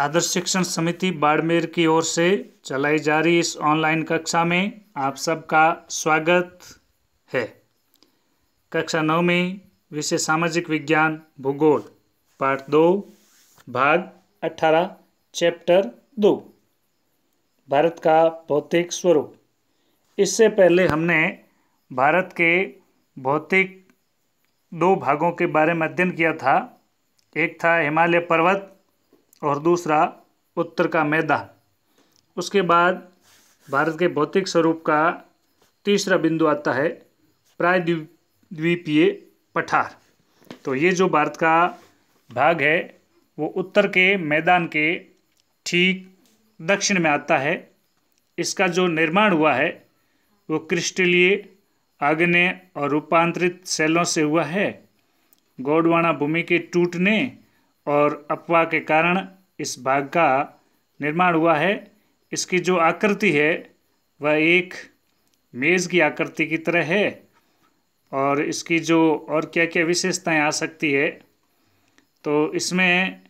आदर्श शिक्षण समिति बाड़मेर की ओर से चलाई जा रही इस ऑनलाइन कक्षा में आप सबका स्वागत है कक्षा नौ में विषय सामाजिक विज्ञान भूगोल पार्ट दो भाग अठारह चैप्टर दो भारत का भौतिक स्वरूप इससे पहले हमने भारत के भौतिक दो भागों के बारे में अध्ययन किया था एक था हिमालय पर्वत और दूसरा उत्तर का मैदा उसके बाद भारत के भौतिक स्वरूप का तीसरा बिंदु आता है प्रायद्वीपीय पठार तो ये जो भारत का भाग है वो उत्तर के मैदान के ठीक दक्षिण में आता है इसका जो निर्माण हुआ है वो क्रिस्टलीय आग्नेय और रूपांतरित सेलों से हुआ है गोडवाना भूमि के टूटने और अपवा के कारण इस भाग का निर्माण हुआ है इसकी जो आकृति है वह एक मेज़ की आकृति की तरह है और इसकी जो और क्या क्या विशेषताएं आ सकती है तो इसमें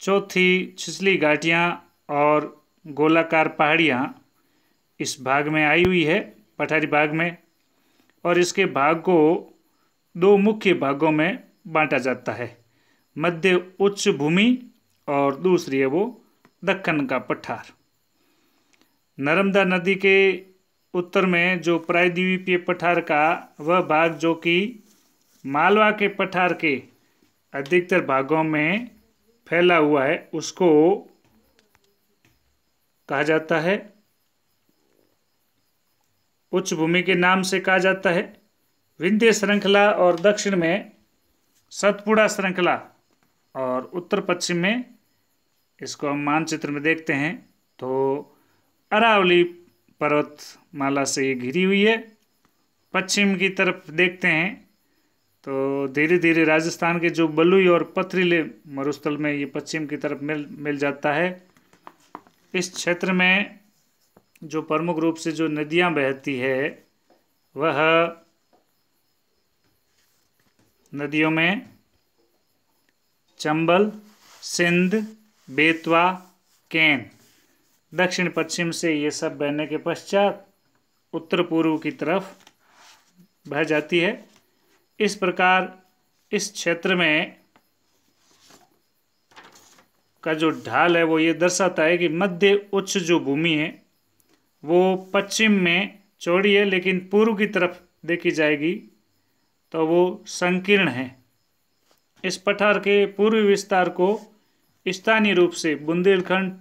चौथी छिछली घाटियाँ और गोलाकार पहाड़ियाँ इस भाग में आई हुई है पठारी भाग में और इसके भाग को दो मुख्य भागों में बांटा जाता है मध्य उच्च भूमि और दूसरी है वो दक्कन का पठार नर्मदा नदी के उत्तर में जो प्रायद्वीपीय पठार का वह भाग जो कि मालवा के पठार के अधिकतर भागों में फैला हुआ है उसको कहा जाता है उच्च भूमि के नाम से कहा जाता है विंध्य श्रृंखला और दक्षिण में सतपुड़ा श्रृंखला और उत्तर पश्चिम में इसको हम मानचित्र में देखते हैं तो अरावली पर्वत माला से ये घिरी हुई है पश्चिम की तरफ देखते हैं तो धीरे धीरे राजस्थान के जो बलुई और पथरीले मरुस्थल में ये पश्चिम की तरफ मिल मिल जाता है इस क्षेत्र में जो प्रमुख रूप से जो नदियाँ बहती है वह नदियों में चंबल सिंध बेतवा कैन दक्षिण पश्चिम से ये सब बहने के पश्चात उत्तर पूर्व की तरफ बह जाती है इस प्रकार इस क्षेत्र में का जो ढाल है वो ये दर्शाता है कि मध्य उच्च जो भूमि है वो पश्चिम में चौड़ी है लेकिन पूर्व की तरफ देखी जाएगी तो वो संकीर्ण है इस पठार के पूर्वी विस्तार को स्थानीय रूप से बुंदेलखंड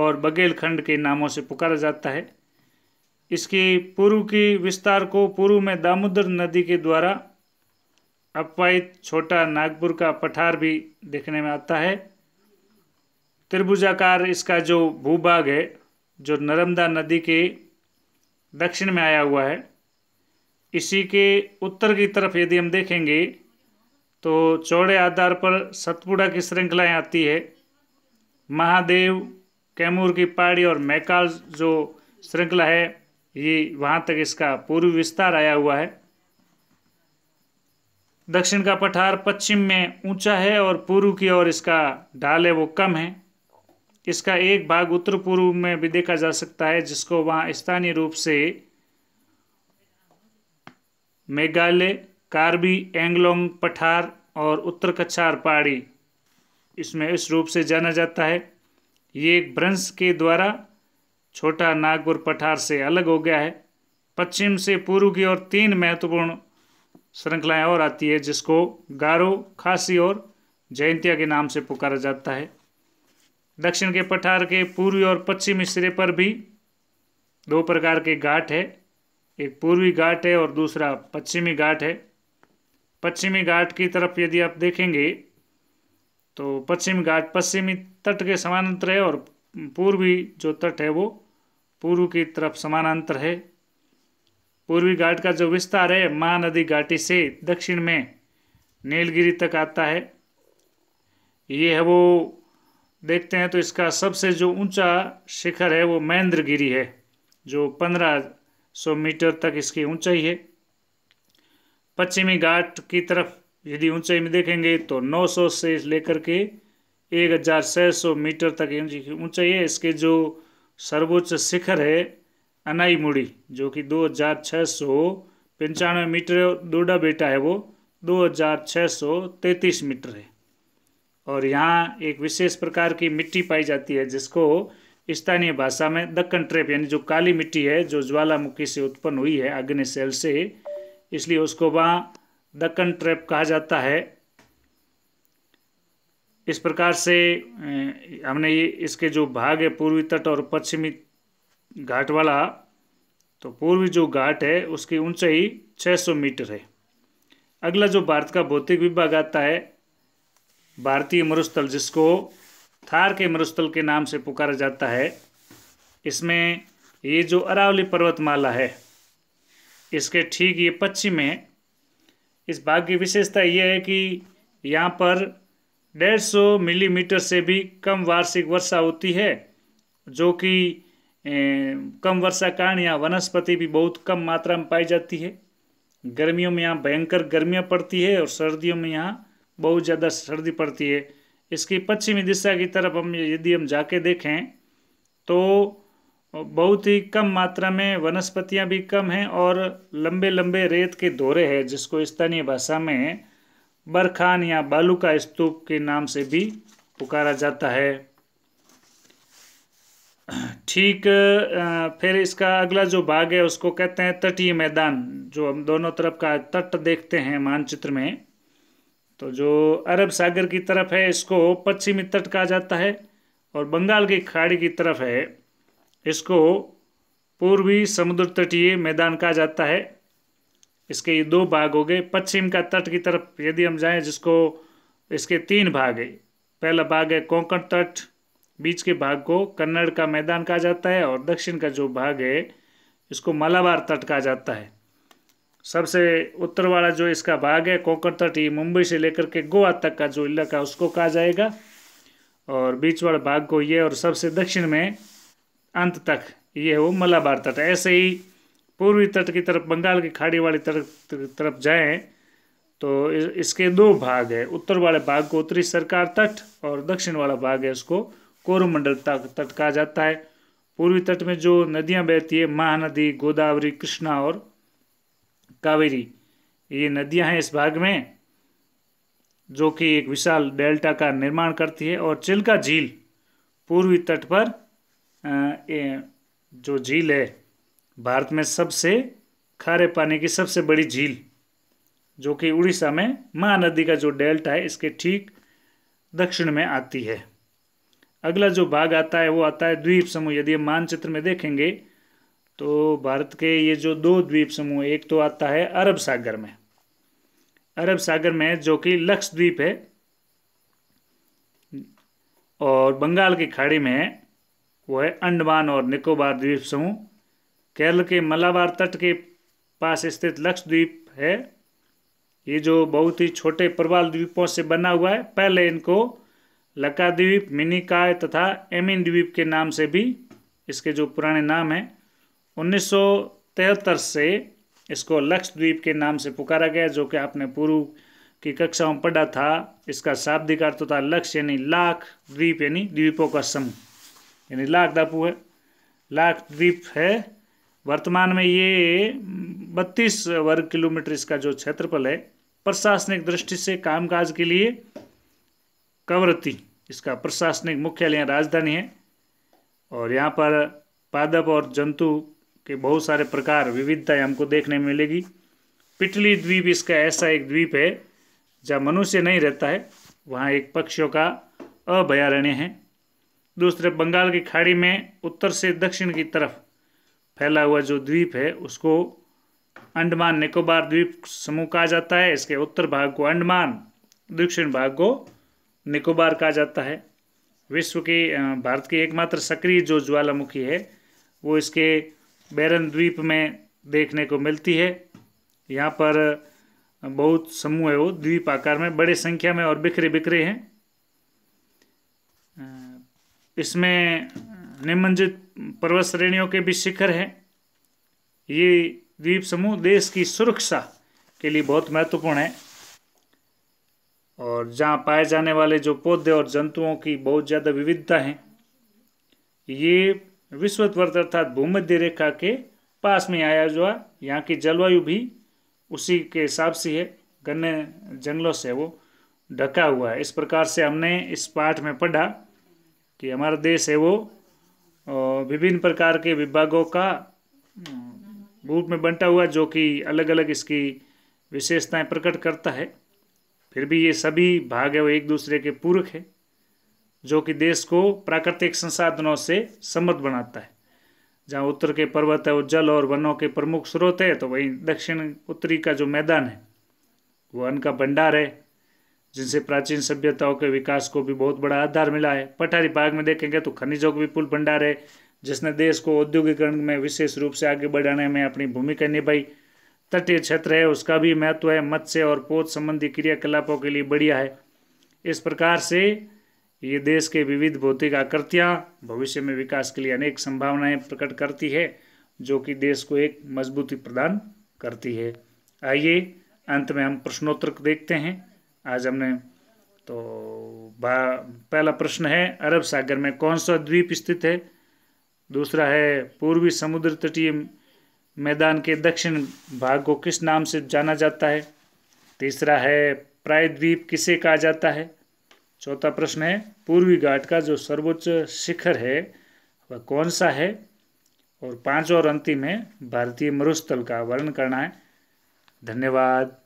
और बघेलखंड के नामों से पुकारा जाता है इसकी पूर्व की विस्तार को पूर्व में दामोदर नदी के द्वारा अपवाहित छोटा नागपुर का पठार भी देखने में आता है त्रिभुजाकार इसका जो भूभाग है जो नर्मदा नदी के दक्षिण में आया हुआ है इसी के उत्तर की तरफ यदि हम देखेंगे तो चौड़े आधार पर सतपुड़ा की श्रृंखलाएँ आती है महादेव कैमूर की पहाड़ी और मैकाल जो श्रृंखला है ये वहाँ तक इसका पूर्व विस्तार आया हुआ है दक्षिण का पठार पश्चिम में ऊंचा है और पूर्व की ओर इसका ढाल है वो कम है इसका एक भाग उत्तर पूर्व में भी देखा जा सकता है जिसको वहाँ स्थानीय रूप से मेघालय कार्बी एंगलोंग पठार और उत्तर कछार पहाड़ी इसमें इस रूप से जाना जाता है ये एक भ्रंश के द्वारा छोटा नागपुर पठार से अलग हो गया है पश्चिम से पूर्व की ओर तीन महत्वपूर्ण श्रृंखलाएं और आती है जिसको गारो खासी और जयंतिया के नाम से पुकारा जाता है दक्षिण के पठार के पूर्वी और पश्चिमी सिरे पर भी दो प्रकार के घाट है एक पूर्वी घाट है और दूसरा पश्चिमी घाट है पश्चिमी घाट की तरफ यदि आप देखेंगे तो पश्चिमी घाट पश्चिमी तट के समानांतर है और पूर्वी जो तट है वो पूर्व की तरफ समानांतर है पूर्वी घाट का जो विस्तार है महानदी घाटी से दक्षिण में नीलगिरी तक आता है ये है वो देखते हैं तो इसका सबसे जो ऊंचा शिखर है वो महेंद्रगिरी है जो पंद्रह सौ मीटर तक इसकी ऊंचाई है पश्चिमी घाट की तरफ यदि ऊंचाई में देखेंगे तो 900 से लेकर के 1600 मीटर तक ऊंचाई है इसके जो सर्वोच्च शिखर है अनाई मुड़ी जो कि दो हज़ार छः सौ पंचानवे मीटर डोडा बेटा है वो दो हज़ार छः सौ तैंतीस मीटर है और यहाँ एक विशेष प्रकार की मिट्टी पाई जाती है जिसको स्थानीय भाषा में दक्कन ट्रेप यानी जो काली मिट्टी है जो ज्वालामुखी से उत्पन्न हुई है अग्नि सेल से इसलिए उसको वहाँ दक्कन ट्रैप कहा जाता है इस प्रकार से हमने ये इसके जो भाग है पूर्वी तट और पश्चिमी घाट वाला तो पूर्वी जो घाट है उसकी ऊंचाई 600 मीटर है अगला जो भारत का भौतिक विभाग आता है भारतीय मरुस्थल जिसको थार के मरुस्थल के नाम से पुकारा जाता है इसमें ये जो अरावली पर्वतमाला है इसके ठीक ये पश्चिम में इस बाग की विशेषता यह है कि यहाँ पर 150 मिलीमीटर से भी कम वार्षिक वर्षा होती है जो कि कम वर्षा कारण यहाँ वनस्पति भी बहुत कम मात्रा में पाई जाती है गर्मियों में यहाँ भयंकर गर्मियाँ पड़ती है और सर्दियों में यहाँ बहुत ज़्यादा सर्दी पड़ती है इसकी पश्चिमी दिशा की तरफ हम यदि हम जाके देखें तो बहुत ही कम मात्रा में वनस्पतियां भी कम हैं और लंबे लंबे रेत के दौरे हैं जिसको स्थानीय भाषा में बरखान या बालू का स्तूप के नाम से भी पुकारा जाता है ठीक फिर इसका अगला जो भाग है उसको कहते हैं तटीय मैदान जो हम दोनों तरफ का तट देखते हैं मानचित्र में तो जो अरब सागर की तरफ है इसको पश्चिमी तट कहा जाता है और बंगाल की खाड़ी की तरफ है इसको पूर्वी समुद्र तटीय मैदान कहा जाता है इसके ये दो भाग हो गए पश्चिम का तट की तरफ यदि हम जाएं जिसको इसके तीन भाग है पहला भाग है कोंकण तट बीच के भाग को कन्नड़ का मैदान कहा जाता है और दक्षिण का जो भाग है इसको मलाबार तट कहा जाता है सबसे उत्तर वाला जो इसका भाग है कोंकण तट ये मुंबई से लेकर के गोवा तक का जो इलाका उसको कहा जाएगा और बीच वाला भाग को ये और सबसे दक्षिण में अंत तक ये वो मलाबार तट ऐसे ही पूर्वी तट की तरफ बंगाल की खाड़ी वाली तरफ तरफ जाएं तो इसके दो भाग है उत्तर वाले भाग को उत्तरी सरकार तट और दक्षिण वाला भाग है उसको तक तट कहा जाता है पूर्वी तट में जो नदियाँ बहती है महानदी गोदावरी कृष्णा और कावेरी ये नदियाँ हैं इस भाग में जो कि एक विशाल डेल्टा का निर्माण करती है और चिल्का झील पूर्वी तट पर जो झील है भारत में सबसे खारे पानी की सबसे बड़ी झील जो कि उड़ीसा में महानदी का जो डेल्टा है इसके ठीक दक्षिण में आती है अगला जो भाग आता है वो आता है द्वीप समूह यदि हम मानचित्र में देखेंगे तो भारत के ये जो दो द्वीप समूह एक तो आता है अरब सागर में अरब सागर में जो कि लक्षद्वीप है और बंगाल की खाड़ी में वो है अंडमान और निकोबार द्वीप समूह केरल के मलाबार तट के पास स्थित लक्षद्वीप है ये जो बहुत ही छोटे प्रवाल द्वीपों से बना हुआ है पहले इनको लकाद्वीप मिनिकाय तथा एमिन द्वीप के नाम से भी इसके जो पुराने नाम हैं उन्नीस से इसको लक्षद्वीप के नाम से पुकारा गया जो कि आपने पूर्व की कक्षाओं में पढ़ा था इसका शाब्दिक अर्थ था लक्ष्य यानी लाख द्वीप यानी द्वीपों का समूह यानी लाख दापू है लाख द्वीप है वर्तमान में ये बत्तीस वर्ग किलोमीटर इसका जो क्षेत्रफल है प्रशासनिक दृष्टि से कामकाज के लिए कवरती इसका प्रशासनिक मुख्यालय राजधानी है और यहाँ पर पादप और जंतु के बहुत सारे प्रकार विविधताएं हमको देखने में मिलेगी पिटली द्वीप इसका ऐसा एक द्वीप है जहाँ मनुष्य नहीं रहता है वहाँ एक पक्षियों का अभयारण्य है दूसरे बंगाल की खाड़ी में उत्तर से दक्षिण की तरफ फैला हुआ जो द्वीप है उसको अंडमान निकोबार द्वीप समूह कहा जाता है इसके उत्तर भाग को अंडमान दक्षिण भाग को निकोबार कहा जाता है विश्व की भारत की एकमात्र सक्रिय जो ज्वालामुखी है वो इसके बैरन द्वीप में देखने को मिलती है यहाँ पर बहुत समूह है वो द्वीप आकार में बड़े संख्या में और बिखरे बिखरे हैं इसमें निमंजित पर्वत श्रेणियों के भी शिखर हैं ये द्वीप समूह देश की सुरक्षा के लिए बहुत महत्वपूर्ण है और जहाँ पाए जाने वाले जो पौधे और जंतुओं की बहुत ज़्यादा विविधता है ये विश्वत्वर्त अर्थात भूमध्य रेखा के पास में आया जो है यहाँ की जलवायु भी उसी के हिसाब से है गन्ने जंगलों से वो ढका हुआ है इस प्रकार से हमने इस पाठ में पढ़ा कि हमारा देश है वो विभिन्न प्रकार के विभागों का रूप में बंटा हुआ जो कि अलग अलग इसकी विशेषताएं प्रकट करता है फिर भी ये सभी भाग है वो एक दूसरे के पूरक है जो कि देश को प्राकृतिक संसाधनों से समृद्ध बनाता है जहाँ उत्तर के पर्वत है वो जल और वनों के प्रमुख स्रोत है तो वहीं दक्षिण उत्तरी का जो मैदान है वो अन्न का भंडार है जिनसे प्राचीन सभ्यताओं के विकास को भी बहुत बड़ा आधार मिला है पठारी भाग में देखेंगे तो खनिजों का विपुल भंडार है जिसने देश को औद्योगिकरण में विशेष रूप से आगे बढ़ाने में अपनी भूमिका निभाई तटीय क्षेत्र है उसका भी महत्व है मत्स्य और पोत संबंधी क्रियाकलापों के लिए बढ़िया है इस प्रकार से ये देश के विविध भौतिक आकृतियाँ भविष्य में विकास के लिए अनेक संभावनाएं प्रकट करती है जो कि देश को एक मजबूती प्रदान करती है आइए अंत में हम प्रश्नोत्तर देखते हैं आज हमने तो पहला प्रश्न है अरब सागर में कौन सा द्वीप स्थित है दूसरा है पूर्वी समुद्र तटीय मैदान के दक्षिण भाग को किस नाम से जाना जाता है तीसरा है प्रायद्वीप किसे कहा जाता है चौथा प्रश्न है पूर्वी घाट का जो सर्वोच्च शिखर है वह कौन सा है और पांचवा और अंतिम है भारतीय मरुस्थल का वर्णन करना है धन्यवाद